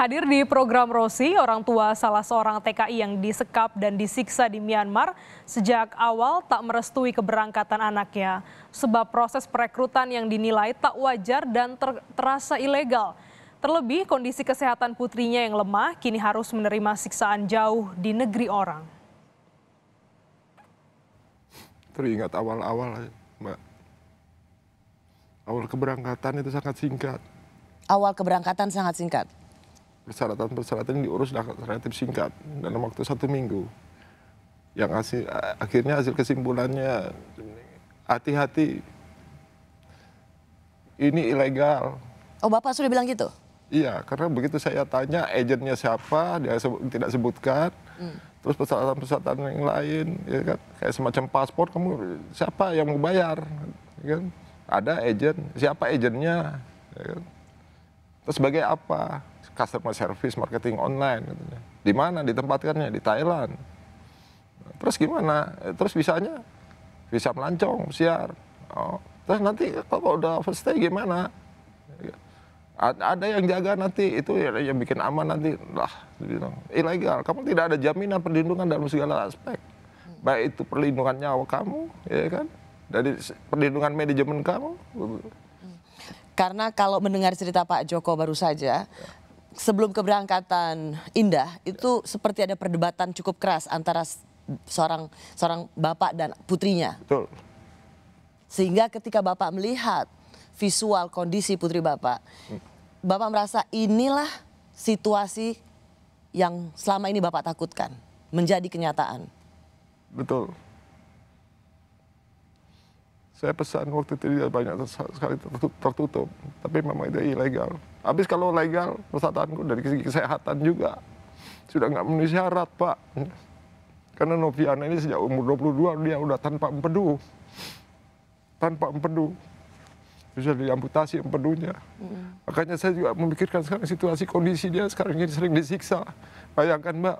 Hadir di program Rosi, orang tua salah seorang TKI yang disekap dan disiksa di Myanmar sejak awal tak merestui keberangkatan anaknya. Sebab proses perekrutan yang dinilai tak wajar dan ter terasa ilegal. Terlebih kondisi kesehatan putrinya yang lemah kini harus menerima siksaan jauh di negeri orang. Teringat awal-awal, Mbak. Awal keberangkatan itu sangat singkat. Awal keberangkatan sangat singkat? persyaratan-persyaratan diurus relatif singkat dalam waktu satu minggu. Yang hasil, akhirnya hasil kesimpulannya hati-hati ini ilegal. Oh bapak sudah bilang gitu? Iya, karena begitu saya tanya agennya siapa, dia sebut, tidak sebutkan. Hmm. Terus persyaratan-persyaratan yang lain, ya kan? kayak semacam paspor, kamu siapa yang mau bayar? Ya kan? Ada agen, siapa agennya? Ya kan? Terus sebagai apa? customer service marketing online gitu. Di mana ditempatkannya? Di Thailand. Terus gimana? Terus bisanya? Bisa melancong, siar. Oh. Terus nanti kalau udah overstay gimana? Ada yang jaga nanti, itu yang bikin aman nanti. Lah, bilang, ilegal. Kamu tidak ada jaminan perlindungan dalam segala aspek. Baik itu perlindungan nyawa kamu, ya kan? Dari perlindungan manajemen kamu, karena kalau mendengar cerita Pak Joko baru saja, sebelum keberangkatan Indah itu seperti ada perdebatan cukup keras antara seorang seorang bapak dan putrinya. Betul. Sehingga ketika bapak melihat visual kondisi putri bapak, bapak merasa inilah situasi yang selama ini bapak takutkan menjadi kenyataan. Betul saya pesan waktu itu tidak banyak sekali tertutup, tapi memang itu ilegal. Habis kalau legal, persatanku dari segi kesehatan juga sudah nggak memenuhi syarat, Pak. Karena Noviana ini sejak umur 22 dia udah tanpa empedu. Tanpa empedu. Bisa diamputasi empedunya. Mm. Makanya saya juga memikirkan sekarang situasi kondisi dia sekarang ini sering disiksa. Bayangkan, Mbak,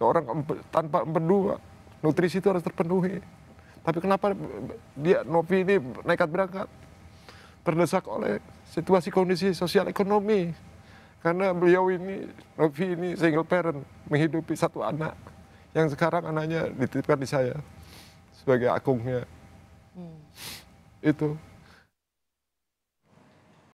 seorang empe, tanpa empedu, Pak, nutrisi itu harus terpenuhi tapi kenapa dia Novi ini nekat berangkat? Terdesak oleh situasi kondisi sosial ekonomi. Karena beliau ini, Novi ini single parent, menghidupi satu anak. Yang sekarang anaknya dititipkan di saya sebagai akungnya. Hmm. Itu.